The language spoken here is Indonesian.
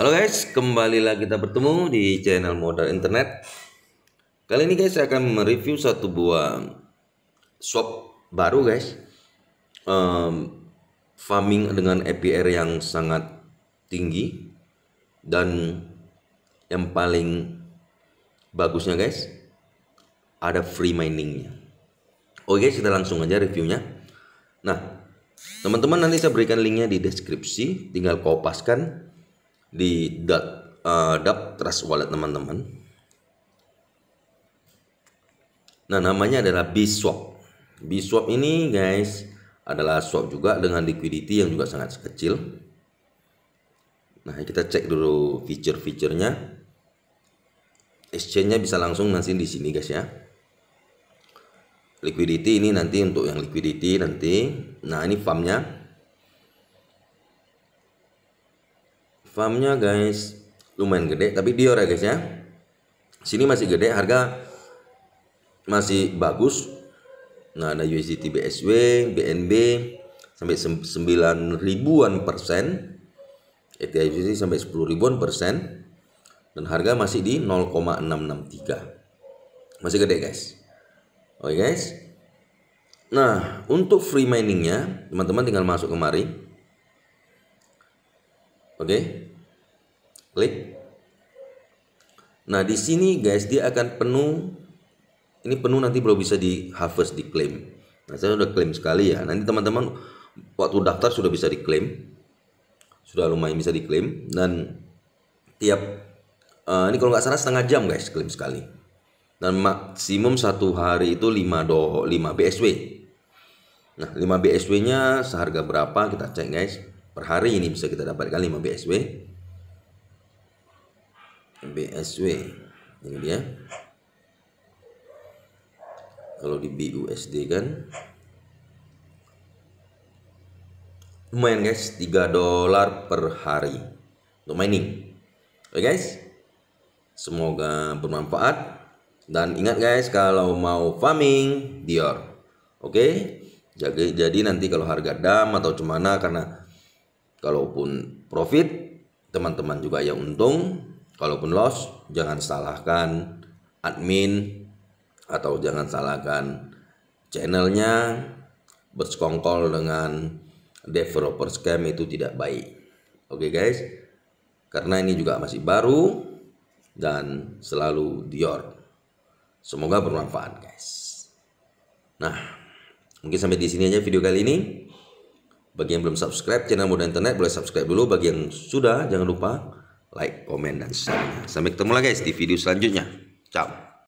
Halo guys, kembali lagi kita bertemu di channel Modal Internet. Kali ini guys saya akan mereview satu buah swap baru guys. Um, farming dengan APR yang sangat tinggi dan yang paling bagusnya guys ada free miningnya. Oke guys, kita langsung aja reviewnya. Nah, teman-teman nanti saya berikan linknya di deskripsi, tinggal kopaskan di dot, uh, Trust Wallet teman-teman. Nah namanya adalah Biswap. Biswap ini guys adalah swap juga dengan liquidity yang juga sangat kecil. Nah kita cek dulu feature fiturnya Exchange-nya bisa langsung nanti di sini guys ya liquidity ini nanti untuk yang liquidity nanti nah ini farmnya farmnya guys lumayan gede tapi Dior ya guys ya sini masih gede harga masih bagus nah ada USDT BSW BNB sampai 9 ribuan persen ETH sampai 10 ribuan persen dan harga masih di 0,663 masih gede guys oke guys nah untuk free miningnya teman-teman tinggal masuk kemari Oke. Okay? Klik. Nah, di sini guys dia akan penuh ini penuh nanti belum bisa di harvest diklaim. Nah, saya sudah klaim sekali ya. Nanti teman-teman waktu daftar sudah bisa diklaim. Sudah lumayan bisa diklaim dan tiap uh, ini kalau nggak salah setengah jam guys klaim sekali. Dan maksimum satu hari itu 5 do 5 BSW. Nah, 5 BSW-nya seharga berapa kita cek guys per hari ini bisa kita dapatkan 5 BSW BSW ini dia kalau di BUSD kan lumayan guys 3 dolar per hari untuk mining oke okay guys semoga bermanfaat dan ingat guys kalau mau farming Dior oke okay? jadi jadi nanti kalau harga dam atau cemana karena Kalaupun profit, teman-teman juga yang untung. Kalaupun loss, jangan salahkan admin atau jangan salahkan channelnya. Bersekongkol dengan developer scam itu tidak baik. Oke okay guys, karena ini juga masih baru dan selalu Dior. Semoga bermanfaat guys. Nah, mungkin sampai di sini aja video kali ini. Bagi yang belum subscribe channel Muda Internet boleh subscribe dulu. Bagi yang sudah jangan lupa like, komen, dan share. Sampai ketemu lagi guys di video selanjutnya. Ciao.